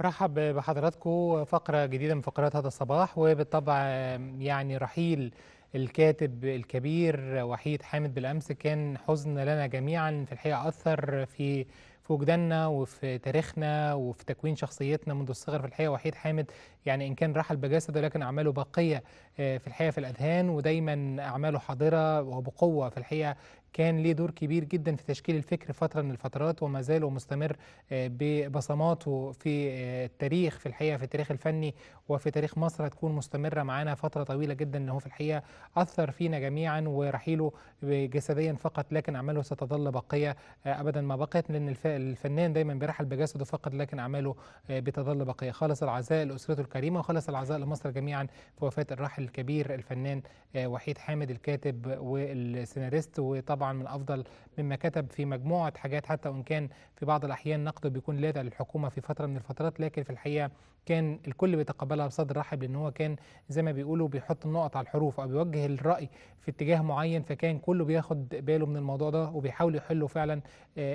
رحب بحضراتكم فقرة جديدة من فقرات هذا الصباح وبالطبع يعني رحيل الكاتب الكبير وحيد حامد بالأمس كان حزن لنا جميعا في الحقيقة أثر في في وجداننا وفي تاريخنا وفي تكوين شخصيتنا منذ الصغر في الحقيقه وحيد حامد يعني ان كان رحل بجسده لكن اعماله باقيه آه، في الحقيقه في الاذهان ودايما اعماله حاضره وبقوه في الحقيقه كان ليه دور كبير جدا في تشكيل الفكر فترة من الفترات وما زال ومستمر آه، ببصماته في آه، التاريخ في الحقيقة في التاريخ الفني وفي تاريخ مصر هتكون مستمرة معانا فترة طويلة جدا أنه في الحقيقة أثر فينا جميعا ورحيله جسديا فقط لكن أعماله ستظل باقية آه، أبدا ما بقيت لأن الفنان دايما بيرحل بجسده فقط لكن أعماله بتظل باقية خالص العزاء لأسرته الكريمة وخالص العزاء لمصر جميعا في وفاة الراحل الكبير الفنان وحيد حامد الكاتب والسيناريست وطبعا طبعا من أفضل مما كتب في مجموعة حاجات حتى وإن كان في بعض الأحيان نقده بيكون لاذع للحكومة في فترة من الفترات لكن في الحقيقة كان الكل بيتقبلها بصدر رحب لأن هو كان زي ما بيقولوا بيحط النقط على الحروف أو بيوجه الرأي في اتجاه معين فكان كله بياخد باله من الموضوع ده وبيحاول يحله فعلا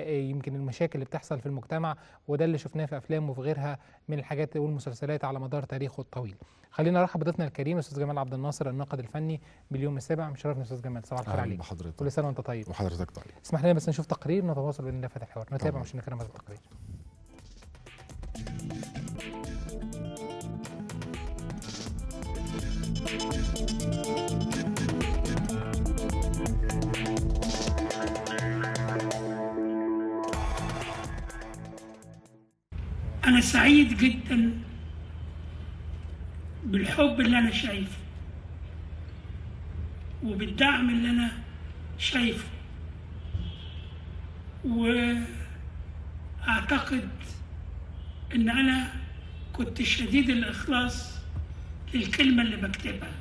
يمكن المشاكل اللي بتحصل في المجتمع وده اللي شفناه في أفلام وفي غيرها من الحاجات والمسلسلات على مدار تاريخه الطويل خلينا نرحب بضيفنا الكريم استاذ جمال عبد الناصر الناقد الفني باليوم السابع مشرفنا استاذ جمال صباح الخير عليك كل سنه وانت طيب طيب وحضرتك طيب اسمح لنا بس نشوف تقرير نتواصل بإذن في الحوار نتابع مش نتكلم هذا التقرير أنا سعيد جدا بالحب اللي أنا شايفه وبالدعم اللي أنا شايفه واعتقد ان انا كنت شديد الاخلاص للكلمه اللي بكتبها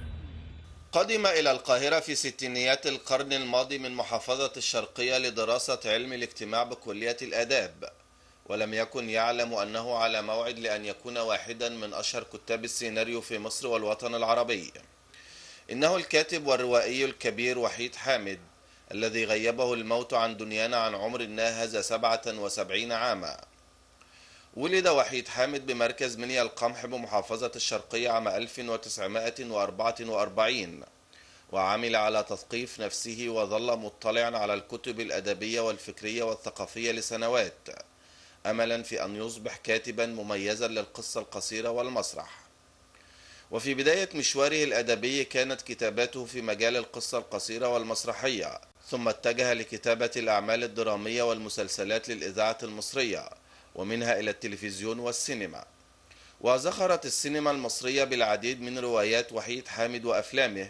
قدم إلى القاهرة في ستينيات القرن الماضي من محافظة الشرقية لدراسة علم الاجتماع بكلية الآداب ولم يكن يعلم أنه على موعد لأن يكون واحدا من أشهر كتاب السيناريو في مصر والوطن العربي إنه الكاتب والروائي الكبير وحيد حامد الذي غيبه الموت عن دنيانا عن عمر ناهز سبعة وسبعين عاما ولد وحيد حامد بمركز منيا القمح بمحافظة الشرقية عام 1944 وعمل على تثقيف نفسه وظل مطلعا على الكتب الأدبية والفكرية والثقافية لسنوات أملا في أن يصبح كاتبا مميزا للقصة القصيرة والمسرح وفي بداية مشواره الأدبي كانت كتاباته في مجال القصة القصيرة والمسرحية ثم اتجه لكتابة الأعمال الدرامية والمسلسلات للإذاعة المصرية ومنها إلى التلفزيون والسينما وزخرت السينما المصرية بالعديد من روايات وحيد حامد وأفلامه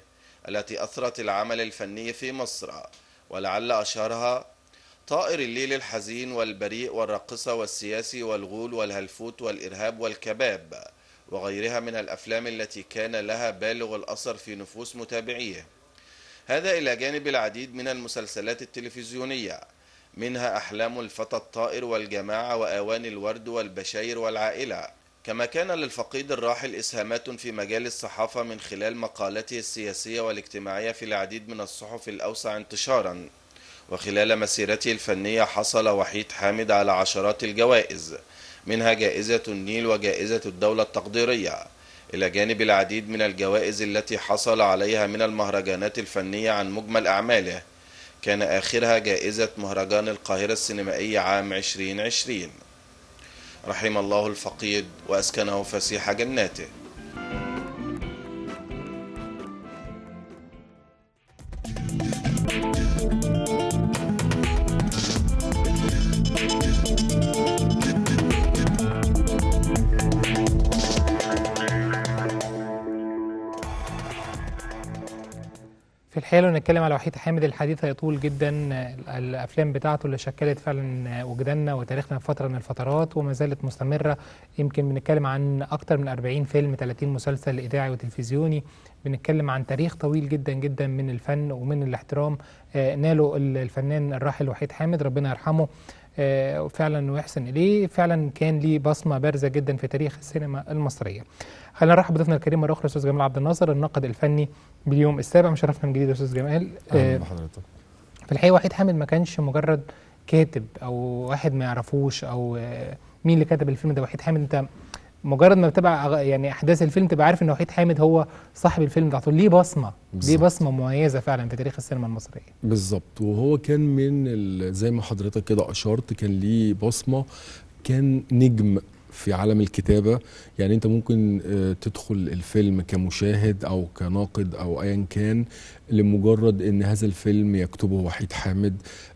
التي أثرت العمل الفني في مصر ولعل أشهرها طائر الليل الحزين والبريء والراقصة والسياسي والغول والهلفوت والإرهاب والكباب وغيرها من الأفلام التي كان لها بالغ الأثر في نفوس متابعيه هذا إلى جانب العديد من المسلسلات التلفزيونية منها أحلام الفتى الطائر والجماعة وآوان الورد والبشاير والعائلة كما كان للفقيد الراحل إسهامات في مجال الصحافة من خلال مقالاته السياسية والاجتماعية في العديد من الصحف الأوسع انتشارا وخلال مسيرته الفنية حصل وحيد حامد على عشرات الجوائز منها جائزة النيل وجائزة الدولة التقديرية إلى جانب العديد من الجوائز التي حصل عليها من المهرجانات الفنية عن مجمل أعماله كان آخرها جائزة مهرجان القاهرة السينمائية عام 2020 رحم الله الفقيد وأسكنه فسيح جناته في الحقيقه لو نتكلم على وحيد حامد الحديث هيطول جدا الافلام بتاعته اللي شكلت فعلا وجداننا وتاريخنا في فتره من الفترات وما زالت مستمره يمكن بنتكلم عن اكتر من 40 فيلم 30 مسلسل اذاعي وتلفزيوني بنتكلم عن تاريخ طويل جدا جدا من الفن ومن الاحترام آه، ناله الفنان الراحل وحيد حامد ربنا يرحمه آه، فعلا ويحسن اليه فعلا كان ليه بصمه بارزه جدا في تاريخ السينما المصريه خلينا نرحب بضيفنا الكريم مره اخرى استاذ جمال عبد الناصر الناقد الفني باليوم السابع مشرفنا من جديد يا استاذ جمال اهلا آه، بحضرتك في الحقيقه وحيد حامد ما كانش مجرد كاتب او واحد ما يعرفوش او آه، مين اللي كتب الفيلم ده وحيد حامد انت مجرد ما بتبع يعني احداث الفيلم تبقى عارف ان وحيد حامد هو صاحب الفيلم ده ليه بصمه ليه بصمه مميزه فعلا في تاريخ السينما المصريه بالظبط وهو كان من زي ما حضرتك كده اشرت كان ليه بصمه كان نجم في عالم الكتابه يعني انت ممكن آه، تدخل الفيلم كمشاهد او كناقد او ايا كان لمجرد ان هذا الفيلم يكتبه وحيد حامد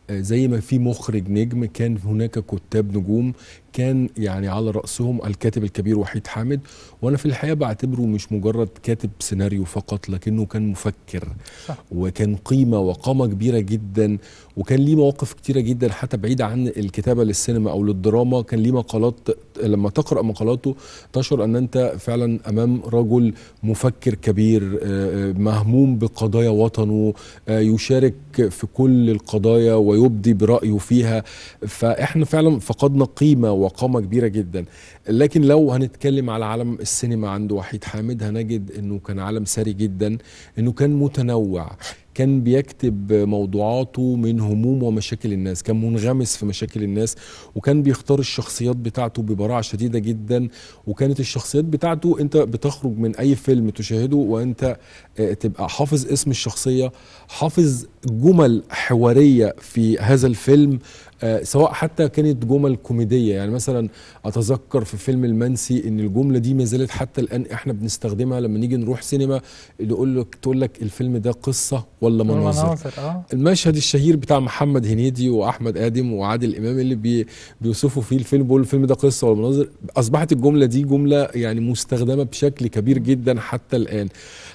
آه، زي ما في مخرج نجم كان هناك كتاب نجوم كان يعني على رأسهم الكاتب الكبير وحيد حامد وأنا في الحقيقة بعتبره مش مجرد كاتب سيناريو فقط لكنه كان مفكر صح. وكان قيمة وقامة كبيرة جدا وكان ليه مواقف كتيرة جدا حتى بعيد عن الكتابة للسينما أو للدراما كان ليه مقالات لما تقرأ مقالاته تشعر أن أنت فعلا أمام رجل مفكر كبير آه، آه، مهموم بقضايا وطنه آه، يشارك في كل القضايا ويبدي برأيه فيها فإحنا فعلا فقدنا قيمة وقامه كبيره جدا لكن لو هنتكلم على عالم السينما عند وحيد حامد هنجد انه كان عالم ثري جدا انه كان متنوع كان بيكتب موضوعاته من هموم ومشاكل الناس كان منغمس في مشاكل الناس وكان بيختار الشخصيات بتاعته ببراعة شديدة جدا وكانت الشخصيات بتاعته انت بتخرج من اي فيلم تشاهده وانت آه، تبقى حافظ اسم الشخصية حافظ جمل حواريه في هذا الفيلم آه، سواء حتى كانت جمل كوميديه يعني مثلا اتذكر في فيلم المنسي ان الجمله دي ما زالت حتى الان احنا بنستخدمها لما نيجي نروح سينما يقول لك تقول لك الفيلم ده قصه ولا مناظر آه. المشهد الشهير بتاع محمد هنيدي واحمد ادم وعادل امام اللي بي بيوصفوا فيه الفيلم بيقولوا الفيلم ده قصه ولا مناظر اصبحت الجمله دي جمله يعني مستخدمه بشكل كبير جدا حتى الان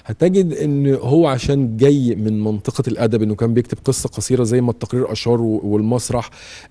هتجد ان هو عشان جاي من منطقه الادب انه انه كان بيكتب قصه قصيره زي ما التقرير اشار والمسرح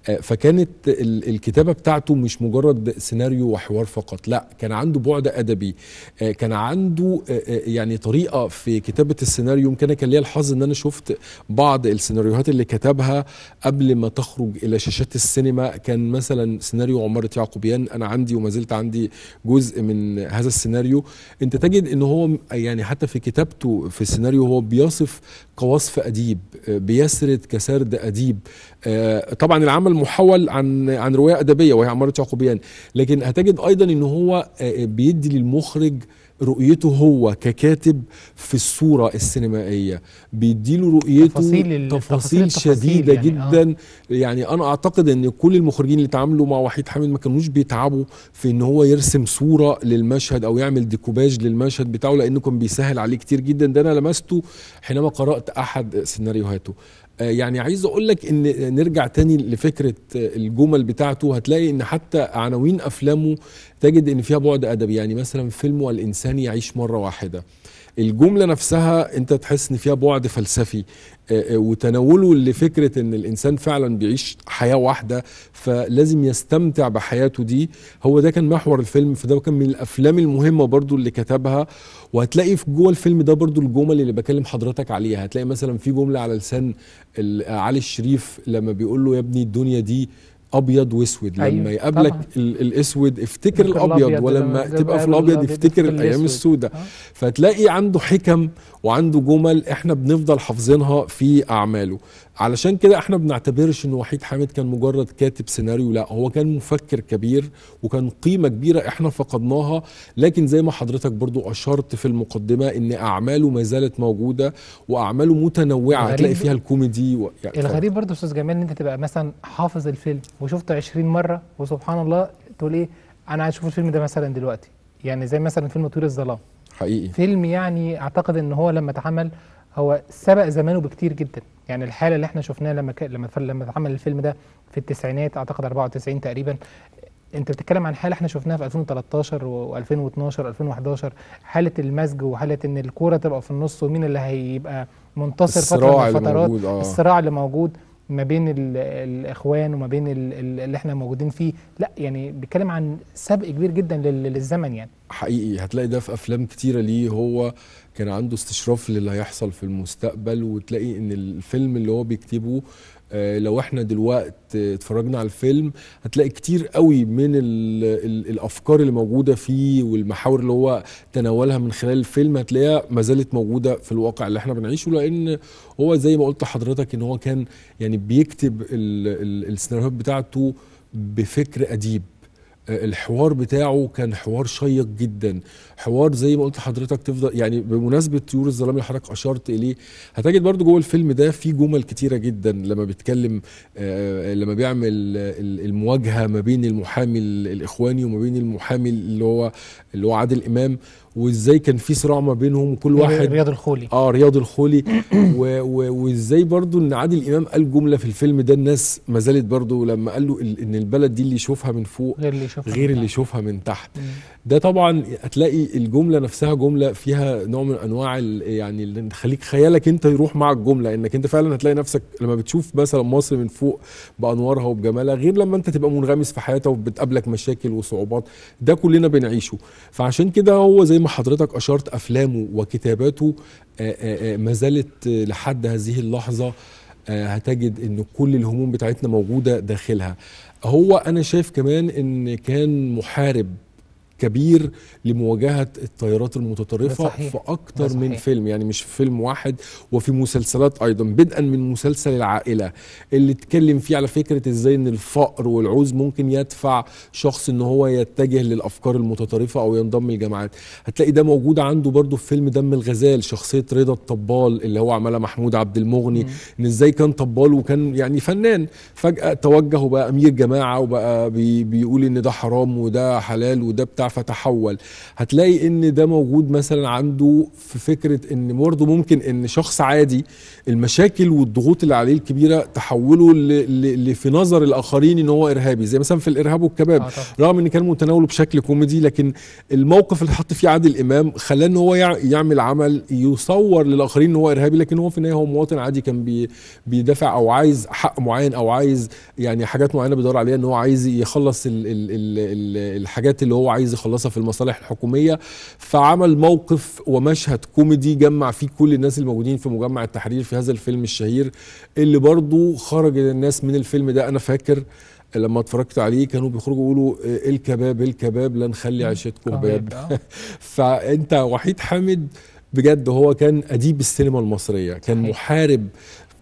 آه، فكانت الكتابه بتاعته مش مجرد سيناريو وحوار فقط لا كان عنده بعد ادبي آه، كان عنده آه، يعني طريقه في كتابه السيناريو يمكن كان ليا الحظ ان انا شفت بعض السيناريوهات اللي كتبها قبل ما تخرج الى شاشات السينما كان مثلا سيناريو عماره يعقوبيان انا عندي وما زلت عندي جزء من هذا السيناريو انت تجد ان هو يعني حتى في كتابته في السيناريو هو بيصف كوصف أديب بيسرد كسرد أديب آه، طبعا العمل محول عن عن رواية أدبية وهي عمارة يعقوبيان لكن هتجد أيضا إن هو آه، بيدي للمخرج رؤيته هو ككاتب في الصورة السينمائية بيديله رؤيته تفاصيل, تفاصيل شديدة يعني آه. جدا آه. يعني أنا أعتقد أن كل المخرجين اللي تعاملوا مع وحيد حامد ما كانوش بيتعبوا في أن هو يرسم صورة للمشهد أو يعمل ديكوباج للمشهد بتاعه لأنه كان بيسهل عليه كتير جدا ده أنا لمسته حينما قرأت أحد سيناريوهاته آه، يعني عايز اقول لك ان نرجع تاني لفكره آه، الجمل بتاعته هتلاقي ان حتى عناوين افلامه تجد ان فيها بعد ادبي يعني مثلا فيلم الانسان يعيش مره واحده الجمله نفسها انت تحس ان فيها بعد فلسفي آه، آه، وتناوله لفكره ان الانسان فعلا بيعيش حياه واحده فلازم يستمتع بحياته دي هو ده كان محور الفيلم فده كان من الافلام المهمه برضو اللي كتبها وهتلاقي في جوه الفيلم ده برضو الجمل اللي بكلم حضرتك عليها هتلاقي مثلا في جمله على لسان علي الشريف لما بيقول له يا ابني الدنيا دي ابيض واسود أيوة لما يقابلك طبعا. الاسود افتكر الابيض ولما تبقى في الابيض يفتكر الايام السوداء أه؟ فتلاقي عنده حكم وعنده جمل احنا بنفضل حافظينها في اعماله علشان كده احنا بنعتبرش ان وحيد حامد كان مجرد كاتب سيناريو لا هو كان مفكر كبير وكان قيمه كبيره احنا فقدناها لكن زي ما حضرتك برضو اشرت في المقدمه ان اعماله ما زالت موجوده واعماله متنوعه هتلاقي فيها الكوميدي و... يعني الغريب برضو استاذ جمال ان انت تبقى مثلا حافظ الفيلم وشفته 20 مره وسبحان الله تقول ايه انا هشوف الفيلم ده مثلا دلوقتي يعني زي مثلا فيلم طيور الظلام حقيقي فيلم يعني اعتقد ان هو لما اتعمل هو سبق زمانه بكتير جدا يعني الحاله اللي احنا شفناها لما ك... لما لما اتعمل الفيلم ده في التسعينات اعتقد 94 تقريبا انت بتتكلم عن حاله احنا شفناها في 2013 و2012 و 2011 حاله المزج وحاله ان الكوره تبقى في النص ومين اللي هيبقى منتصر فتره من الفترات اللي آه. الصراع اللي موجود ما بين الاخوان وما بين اللي احنا موجودين فيه لا يعني بيتكلم عن سبق كبير جدا للزمن يعني حقيقي هتلاقي ده في افلام كتيره ليه هو كان عنده استشراف للي هيحصل في المستقبل وتلاقي ان الفيلم اللي هو بيكتبه آه، لو احنا دلوقت اتفرجنا على الفيلم هتلاقي كتير قوي من الـ الـ الافكار اللي موجوده فيه والمحاور اللي هو تناولها من خلال الفيلم هتلاقيها ما زالت موجوده في الواقع اللي احنا بنعيشه لان هو زي ما قلت لحضرتك ان هو كان يعني بيكتب السيناريوهات بتاعته بفكر اديب آه، الحوار بتاعه كان حوار شيق جدا حوار زي ما قلت لحضرتك تفضل يعني بمناسبه طيور الظلام اللي حضرتك اشرت اليه هتجد برضو جوه الفيلم ده في جمل كتيره جدا لما بيتكلم آه، آه، لما بيعمل المواجهه ما بين المحامي الاخواني وما بين المحامي اللي هو اللي هو عادل امام وازاي كان في صراع ما بينهم وكل واحد رياض الخولي اه رياض الخولي وازاي برضو ان عادل امام قال جمله في الفيلم ده الناس ما زالت برضو لما قال له ان البلد دي اللي يشوفها من فوق غير اللي يشوفها غير اللي يشوفها من تحت ده طبعا هتلاقي الجمله نفسها جمله فيها نوع من انواع يعني اللي تخليك خيالك انت يروح مع الجمله انك انت فعلا هتلاقي نفسك لما بتشوف مثلا مصر من فوق بانوارها وبجمالها غير لما انت تبقى منغمس في حياتها وبتقابلك مشاكل وصعوبات ده كلنا بنعيشه فعشان كده هو زي ما حضرتك اشرت افلامه وكتاباته ما زالت لحد هذه اللحظه هتجد ان كل الهموم بتاعتنا موجوده داخلها هو انا شايف كمان ان كان محارب كبير لمواجهه التيارات المتطرفه في اكتر من فيلم يعني مش في فيلم واحد وفي مسلسلات ايضا بدءا من مسلسل العائله اللي اتكلم فيه على فكره ازاي ان الفقر والعوز ممكن يدفع شخص ان هو يتجه للافكار المتطرفه او ينضم لجماعات هتلاقي ده موجود عنده برضو في فيلم دم الغزال شخصيه رضا الطبال اللي هو عملها محمود عبد المغني ان ازاي كان طبال وكان يعني فنان فجاه توجه وبقى امير جماعه وبقى بي بيقول ان ده حرام وده حلال وده بتاع فتحول هتلاقي ان ده موجود مثلا عنده في فكره ان برضه ممكن ان شخص عادي المشاكل والضغوط اللي عليه الكبيره تحوله في نظر الاخرين ان هو ارهابي زي مثلا في الارهاب والكباب آه رغم ان كان متناوله بشكل كوميدي لكن الموقف اللي حط فيه عادل امام خلاه ان هو يعمل عمل يصور للاخرين ان هو ارهابي لكن هو في النهايه هو مواطن عادي كان بي بيدافع او عايز حق معين او عايز يعني حاجات معينه بيدور عليها ان هو عايز يخلص ال ال ال الحاجات اللي هو عايز يخلصها في المصالح الحكوميه فعمل موقف ومشهد كوميدي جمع فيه كل الناس الموجودين في مجمع التحرير في هذا الفيلم الشهير اللي برضو خرج الناس من الفيلم ده انا فاكر لما اتفرجت عليه كانوا بيخرجوا يقولوا إيه، الكباب الكباب لا نخلي عيشتكم باب آه. فانت وحيد حامد بجد هو كان اديب السينما المصريه كان محارب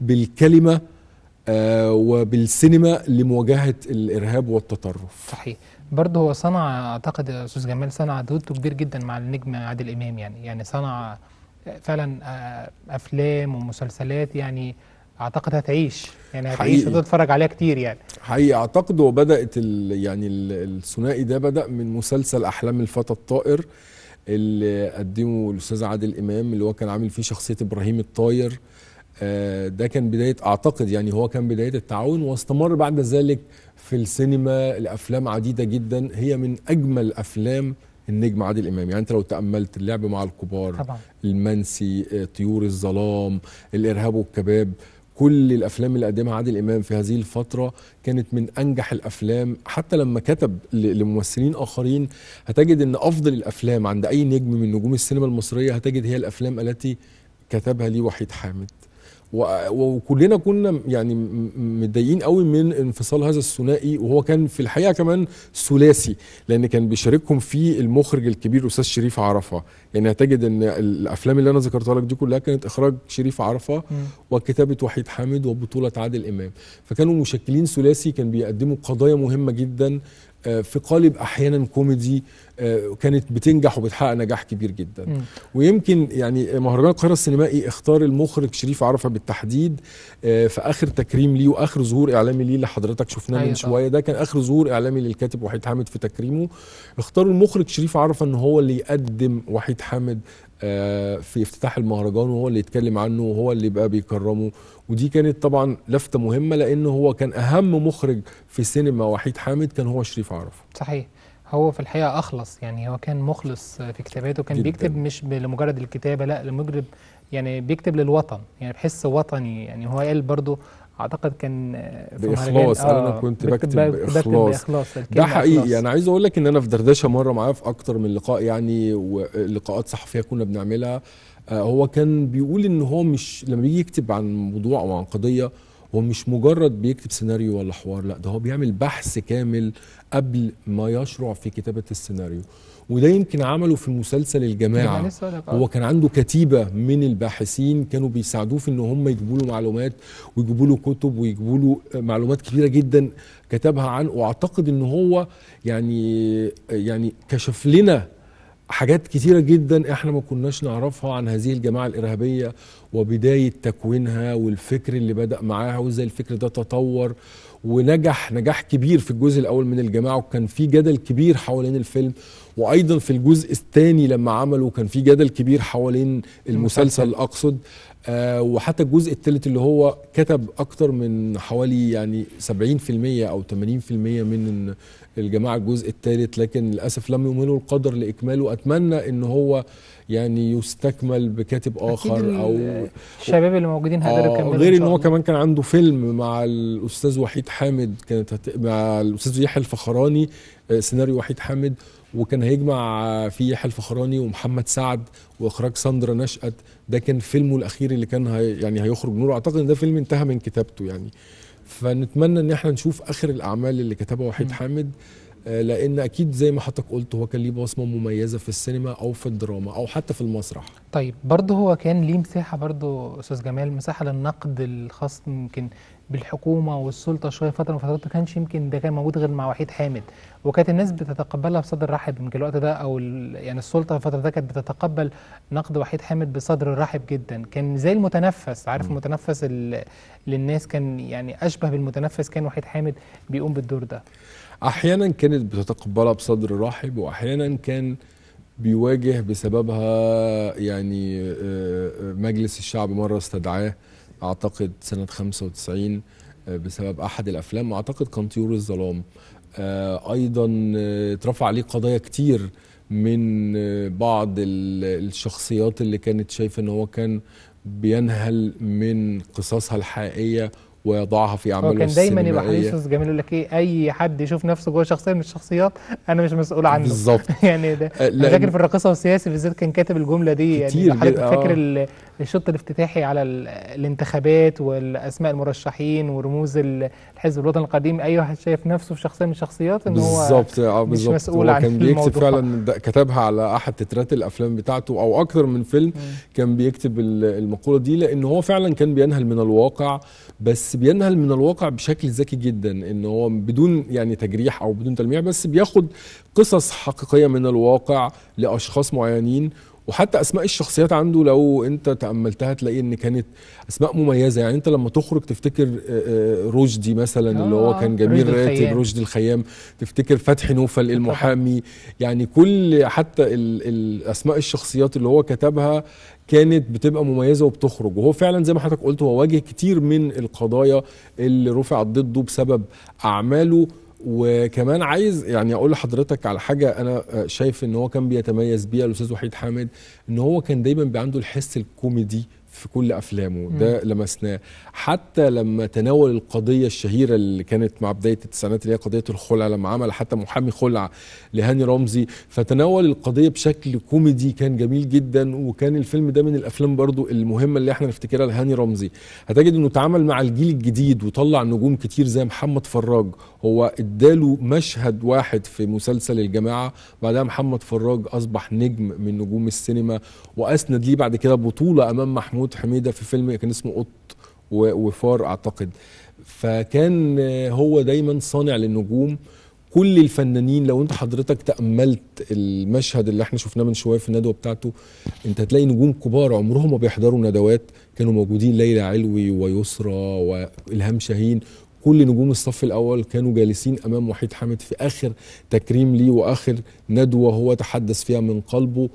بالكلمه آه وبالسينما لمواجهه الارهاب والتطرف صحيح برضه هو صنع اعتقد يا استاذ جمال صنع دوت كبير جدا مع النجم عادل امام يعني يعني صنع آه، فعلا آه، افلام ومسلسلات يعني اعتقد هتعيش يعني هتعيش وتتفرج عليها كتير يعني حقيقي اعتقد وبدات الـ يعني الثنائي ده بدا من مسلسل احلام الفتى الطائر اللي قدمه الاستاذ عادل امام اللي هو كان عامل فيه شخصيه ابراهيم الطاير آه، ده كان بدايه اعتقد يعني هو كان بدايه التعاون واستمر بعد ذلك في السينما لافلام عديده جدا هي من اجمل افلام النجم عادل امام يعني انت لو تاملت اللعب مع الكبار طبعا. المنسي آه، طيور الظلام الارهاب والكباب كل الافلام اللي قدمها عادل امام في هذه الفتره كانت من انجح الافلام حتى لما كتب لممثلين اخرين هتجد ان افضل الافلام عند اي نجم من نجوم السينما المصريه هتجد هي الافلام التي كتبها لي وحيد حامد وكلنا كنا يعني متضايقين قوي من انفصال هذا الثنائي وهو كان في الحقيقه كمان ثلاثي لان كان بيشاركهم فيه المخرج الكبير الاستاذ شريف عرفه يعني هتجد ان الافلام اللي انا ذكرتها لك دي كلها كانت اخراج شريف عرفه م. وكتابه وحيد حامد وبطوله عادل امام فكانوا مشكلين ثلاثي كان بيقدموا قضايا مهمه جدا آه، في قالب احيانا كوميدي آه، كانت بتنجح وبتحقق نجاح كبير جدا م. ويمكن يعني مهرجان القاهره السينمائي اختار المخرج شريف عرفه بالتحديد آه، في اخر تكريم ليه واخر ظهور اعلامي ليه اللي حضرتك شفناه من أيوة شويه ده كان اخر ظهور اعلامي للكاتب وحيد حامد في تكريمه اختاروا المخرج شريف عرفه ان هو اللي يقدم وحيد حامد آه، في افتتاح المهرجان وهو اللي يتكلم عنه وهو اللي بقى بيكرمه ودي كانت طبعا لفته مهمه لان هو كان اهم مخرج في السينما وحيد حامد كان هو شريف عرفة صحيح هو في الحقيقه اخلص يعني هو كان مخلص في كتاباته كان جداً. بيكتب مش لمجرد الكتابه لا لمجرد يعني بيكتب للوطن يعني بحس وطني يعني هو قال برضه اعتقد كان باخلاص آه انا كنت بكتب, بكتب باخلاص, بإخلاص ده حقيقي انا يعني عايز اقول لك ان انا في دردشه مره معاه في اكتر من لقاء يعني ولقاءات صحفيه كنا بنعملها آه هو كان بيقول ان هو مش لما بيجي يكتب عن موضوع او عن قضيه هو مش مجرد بيكتب سيناريو ولا حوار لا ده هو بيعمل بحث كامل قبل ما يشرع في كتابه السيناريو وده يمكن عمله في المسلسل الجماعه يعني آه. هو كان عنده كتيبه من الباحثين كانوا بيساعدوه في ان هم يجيبوا له معلومات ويجيبوا له كتب ويجيبوا له آه، معلومات كبيره جدا كتبها عنه واعتقد ان هو يعني آه، يعني كشف لنا حاجات كتيرة جدا احنا ما كناش نعرفها عن هذه الجماعة الإرهابية وبداية تكوينها والفكر اللي بدأ معاها وازاي الفكر ده تطور ونجح نجاح كبير في الجزء الاول من الجماعه وكان في جدل كبير حوالين الفيلم وايضا في الجزء الثاني لما عمله كان في جدل كبير حوالين المسلسل اقصد آه وحتى الجزء الثالث اللي هو كتب اكتر من حوالي يعني 70% او 80% من الجماعه الجزء الثالث لكن للاسف لم يمهله القدر لاكماله اتمنى ان هو يعني يستكمل بكاتب اخر او الشباب اللي موجودين هيقدروا آه، يكملوا غير ان هو كمان كان عنده فيلم مع الاستاذ وحيد حامد كانت هت... مع الاستاذ يحيى الفخراني آه، سيناريو وحيد حامد وكان هيجمع فيه يحيى الفخراني ومحمد سعد واخراج ساندرا نشأت ده كان فيلمه الاخير اللي كان هي يعني هيخرج نور اعتقد ان ده فيلم انتهى من كتابته يعني فنتمنى ان احنا نشوف اخر الاعمال اللي كتبها وحيد م. حامد آه، لان اكيد زي ما حضرتك قلت هو كان ليه بصمه مميزه في السينما او في الدراما او حتى في المسرح طيب برضه هو كان ليه مساحه برضه استاذ جمال مساحه للنقد الخاص ممكن بالحكومه والسلطه شويه فتره من ما كانش يمكن ده كان موجود غير مع وحيد حامد وكانت الناس بتتقبلها بصدر رحب يمكن الوقت ده او يعني السلطه في الفتره ده كانت بتتقبل نقد وحيد حامد بصدر رحب جدا كان زي المتنفس عارف المتنفس للناس كان يعني اشبه بالمتنفس كان وحيد حامد بيقوم بالدور ده احيانا كانت بتتقبلها بصدر رحب واحيانا كان بيواجه بسببها يعني آه، آه، مجلس الشعب مره استدعاه اعتقد سنه 95 آه، بسبب احد الافلام واعتقد كان طيور الظلام آه، ايضا آه، اترفع عليه قضايا كتير من بعض الشخصيات اللي كانت شايفه ان هو كان بينهل من قصصها الحقيقيه ويضعها في اعماله كان دايما يبقى حديث جميل يقول لك ايه اي حد يشوف نفسه جوه شخصيه من الشخصيات انا مش مسؤول عنه بالظبط يعني ده فاكر في الراقصه والسياسي بالذات كان كاتب الجمله دي يعني كتير يعني حضرتك فاكر الشوط الافتتاحي على الانتخابات والاسماء المرشحين ورموز الحزب الوطني القديم اي واحد شايف نفسه في شخصيه من الشخصيات ان هو آه، مش مسؤول عن كان بيكتب فعلا كتبها على احد تترات الافلام بتاعته او اكثر من فيلم م. كان بيكتب المقوله دي لان هو فعلا كان بينهل من الواقع بس بينهل من الواقع بشكل ذكي جدا ان هو بدون يعني تجريح او بدون تلميع بس بياخد قصص حقيقيه من الواقع لاشخاص معينين وحتى اسماء الشخصيات عنده لو انت تاملتها تلاقي ان كانت اسماء مميزه يعني انت لما تخرج تفتكر آه، آه، رشدي مثلا اللي هو آه، كان جميل راتب رشدي الخيام تفتكر فتحي نوفل المحامي يعني كل حتى اسماء الشخصيات اللي هو كتبها كانت بتبقى مميزه وبتخرج وهو فعلا زي ما حضرتك قلت هو واجه كتير من القضايا اللي رفعت ضده بسبب اعماله وكمان عايز يعني اقول لحضرتك على حاجه انا شايف ان هو كان بيتميز بيها الاستاذ وحيد حامد ان هو كان دايما بيعنده عنده الحس الكوميدي في كل افلامه ده لمسناه حتى لما تناول القضيه الشهيره اللي كانت مع بدايه التسعينات اللي هي قضيه الخلع لما عمل حتى محامي خلع لهاني رمزي فتناول القضيه بشكل كوميدي كان جميل جدا وكان الفيلم ده من الافلام برضو المهمه اللي احنا نفتكرها لهاني رمزي هتجد انه تعامل مع الجيل الجديد وطلع نجوم كتير زي محمد فراج هو اداله مشهد واحد في مسلسل الجماعه بعدها محمد فراج اصبح نجم من نجوم السينما واسند ليه بعد كده بطوله امام محمود محمود حميده في فيلم كان اسمه قط وفار اعتقد فكان هو دايما صانع للنجوم كل الفنانين لو انت حضرتك تاملت المشهد اللي احنا شفناه من شويه في الندوه بتاعته انت هتلاقي نجوم كبار عمرهم ما بيحضروا ندوات كانوا موجودين ليلى علوي ويسرى والهام شاهين كل نجوم الصف الاول كانوا جالسين امام وحيد حامد في اخر تكريم ليه واخر ندوه هو تحدث فيها من قلبه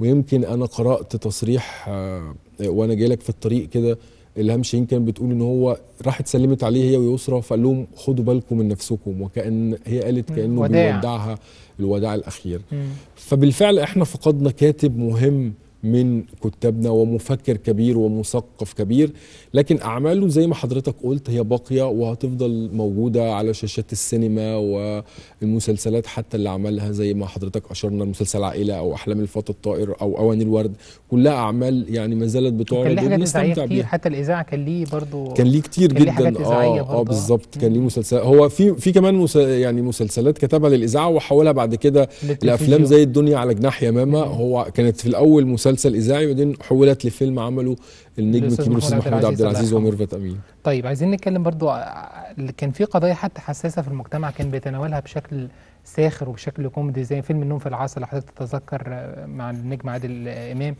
ويمكن انا قرات تصريح آه، وانا جاي لك في الطريق كده الهام شاهين كان بتقول ان هو راحت سلمت عليه هي ويسرى فقال لهم خدوا بالكم من نفسكم وكان هي قالت كانه بيودعها الوداع الاخير مم. فبالفعل احنا فقدنا كاتب مهم من كتابنا ومفكر كبير ومثقف كبير لكن اعماله زي ما حضرتك قلت هي باقيه وهتفضل موجوده على شاشات السينما والمسلسلات حتى اللي عملها زي ما حضرتك اشرنا مسلسل عائله او احلام الفتى الطائر او اواني الورد كلها اعمال يعني ما زالت بتعرض وبنستمتع بيها حتى الاذاعه كان ليه برضه كان ليه كتير كان جدا حاجات اه اه بالظبط كان ليه مسلسل هو في في كمان يعني مسلسلات كتبها للاذاعه وحولها بعد كده لافلام زي الدنيا على جناح يمامه هو كانت في الاول مسلسل مسلسل اذاعي وبعدين حولت لفيلم عمله النجم الكبير الاستاذ محمود عبد العزيز وميرفت امين طيب عايزين نتكلم برضو آه، آه، كان في قضايا حتى حساسه في المجتمع كان بيتناولها بشكل ساخر وبشكل كوميدي زي فيلم النوم في العسل لو حضرتك تتذكر آه، مع النجم عادل امام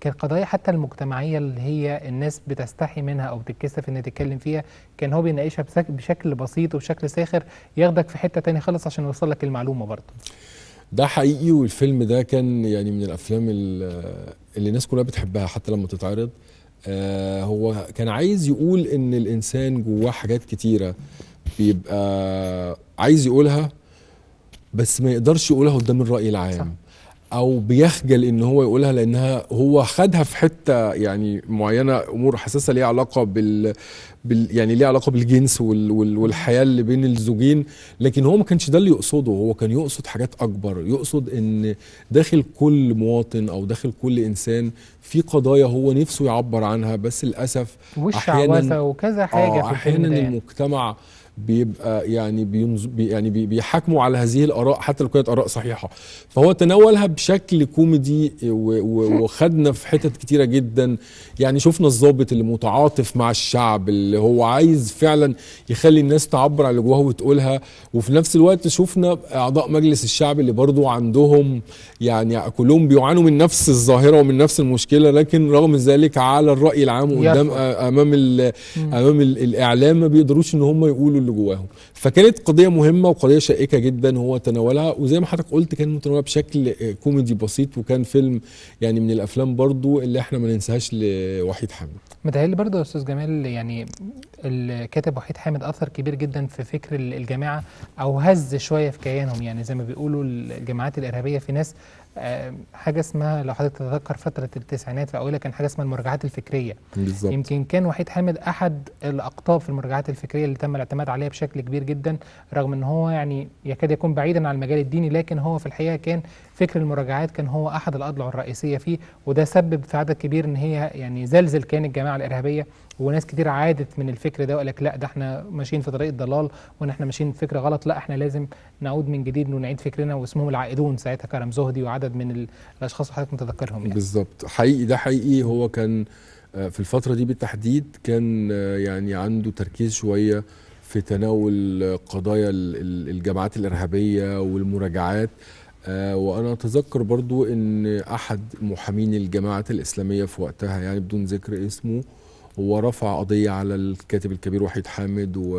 كان قضايا حتى المجتمعية اللي هي الناس بتستحي منها أو بتتكسف إن تتكلم فيها كان هو بيناقشها بشكل بسيط وبشكل ساخر ياخدك في حتة ثانيه خالص عشان يوصل لك المعلومة برضه ده حقيقي والفيلم ده كان يعني من الافلام اللي الناس كلها بتحبها حتى لما تتعرض آه هو كان عايز يقول ان الانسان جواه حاجات كتيره بيبقى عايز يقولها بس ما يقدرش يقولها قدام الراي العام صح. او بيخجل ان هو يقولها لانها هو خدها في حته يعني معينه امور حساسه ليها علاقه بال, بال يعني ليها علاقه بالجنس وال والحياه اللي بين الزوجين لكن هو ما كانش ده اللي يقصده هو كان يقصد حاجات اكبر يقصد ان داخل كل مواطن او داخل كل انسان في قضايا هو نفسه يعبر عنها بس للاسف احيانا وكذا حاجه آه احيانا المجتمع بيبقى يعني بينز... يعني بيحاكموا على هذه الاراء حتى لو كانت اراء صحيحه فهو تناولها بشكل كوميدي و... و... وخدنا في حتت كتيره جدا يعني شفنا الضابط اللي متعاطف مع الشعب اللي هو عايز فعلا يخلي الناس تعبر على اللي جواها وتقولها وفي نفس الوقت شفنا اعضاء مجلس الشعب اللي برضو عندهم يعني كلهم بيعانوا من نفس الظاهره ومن نفس المشكله لكن رغم ذلك على الراي العام قدام امام ال... امام الاعلام ما بيقدروش ان هم يقولوا اللي جواهم فكانت قضيه مهمه وقضيه شائكه جدا هو تناولها وزي ما حضرتك قلت كان متناولها بشكل آه، كوميدي بسيط وكان فيلم يعني من الافلام برضو اللي احنا ما ننساهاش لوحيد حامد متهيألي برضه يا استاذ جمال يعني الكاتب وحيد حامد اثر كبير جدا في فكر الجماعه او هز شويه في كيانهم يعني زي ما بيقولوا الجماعات الارهابيه في ناس حاجه اسمها لو حضرتك تتذكر فتره التسعينات في كان حاجه اسمها المراجعات الفكريه بالزبط. يمكن كان وحيد حامد احد الاقطاب في المراجعات الفكريه اللي تم الاعتماد عليها بشكل كبير جدا رغم ان هو يعني يكاد يكون بعيدا عن المجال الديني لكن هو في الحقيقه كان فكر المراجعات كان هو احد الاضلع الرئيسيه فيه وده سبب في عدد كبير ان هي يعني زلزل كان الجماعه الارهابيه وناس كتير عادت من الفكر ده وقال لك لا ده احنا ماشيين في طريق الضلال وان احنا ماشيين في غلط لا احنا لازم نعود من جديد ونعيد فكرنا واسمهم العائدون ساعتها كرم زهدي وعدد من الاشخاص حضرتك متذكرهم يعني. بالظبط حقيقي ده حقيقي هو كان آه، في الفتره دي بالتحديد كان آه، يعني عنده تركيز شويه في تناول آه، قضايا الجماعات الارهابيه والمراجعات وانا اتذكر برضو ان احد محامين الجماعه الاسلاميه في وقتها يعني بدون ذكر اسمه ورفع قضيه على الكاتب الكبير وحيد حامد و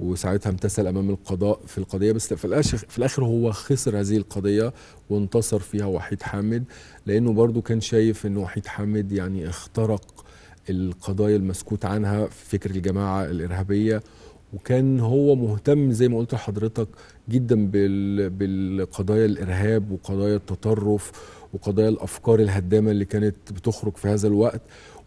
وساعتها امتثل امام القضاء في القضيه بس في الاخر في الاخر هو خسر هذه القضيه وانتصر فيها وحيد حامد لانه برضو كان شايف ان وحيد حامد يعني اخترق القضايا المسكوت عنها في فكر الجماعه الارهابيه وكان هو مهتم زي ما قلت لحضرتك جدا بالقضايا الارهاب وقضايا التطرف وقضايا الافكار الهدامه اللي كانت بتخرج في هذا الوقت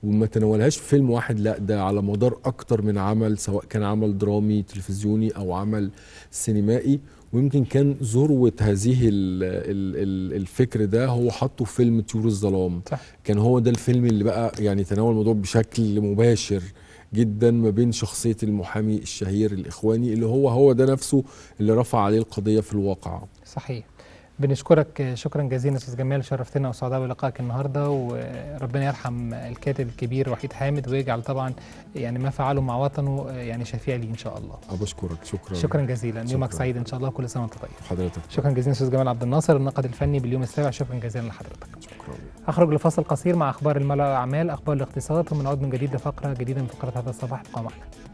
وما تناولهاش في فيلم واحد لا ده على مدار اكتر من عمل سواء كان عمل درامي تلفزيوني او عمل سينمائي ويمكن كان ذروه هذه الـ الـ الفكر ده هو حطه في فيلم طيور الظلام صح. كان هو ده الفيلم اللي بقى يعني تناول الموضوع بشكل مباشر جدا ما بين شخصيه المحامي الشهير الاخواني اللي هو هو ده نفسه اللي رفع عليه القضيه في الواقع صحيح بنشكرك شكرا جزيلا استاذ جمال شرفتنا وسعداء بلقائك النهارده وربنا يرحم الكاتب الكبير وحيد حامد ويجعل طبعا يعني ما فعله مع وطنه يعني شفيع لي ان شاء الله. بشكرك شكرا شكرا جزيلا شكرا. يومك سعيد ان شاء الله كل سنه وانت طيب. حضرتك طيب. شكرا جزيلا استاذ جمال عبد الناصر الناقد الفني باليوم السابع شكرا جزيلا لحضرتك. شكرا. اخرج لفصل قصير مع اخبار المال والاعمال اخبار الاقتصاد ثم نعود من جديد لفقره جديده من فقرات هذا الصباح ابقوا معنا.